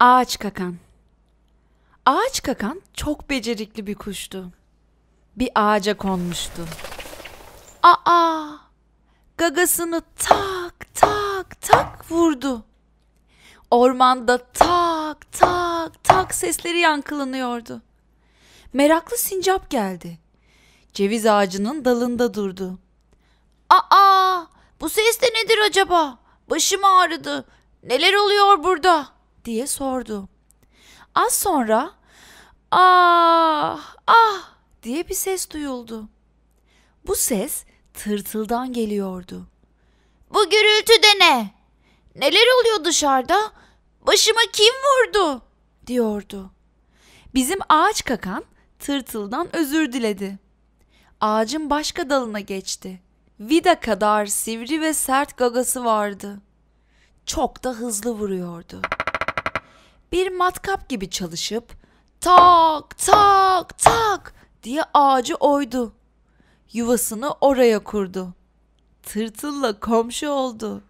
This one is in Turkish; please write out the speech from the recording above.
Ağaç kakan. Ağaç kakan çok becerikli bir kuştu. Bir ağaca konmuştu. Aa! Gagasını tak tak tak vurdu. Ormanda tak tak tak sesleri yankılanıyordu. Meraklı sincap geldi. Ceviz ağacının dalında durdu. Aa! Bu ses de nedir acaba? Başım ağrıdı. Neler oluyor burada?'' diye sordu. Az sonra ah ah diye bir ses duyuldu. Bu ses tırtıldan geliyordu. Bu gürültü de ne? Neler oluyor dışarıda? Başıma kim vurdu? diyordu. Bizim ağaç kakan tırtıldan özür diledi. Ağacın başka dalına geçti. Vida kadar sivri ve sert gagası vardı. Çok da hızlı vuruyordu bir matkap gibi çalışıp tak tak tak diye ağacı oydu. Yuvasını oraya kurdu. Tırtılla komşu oldu.''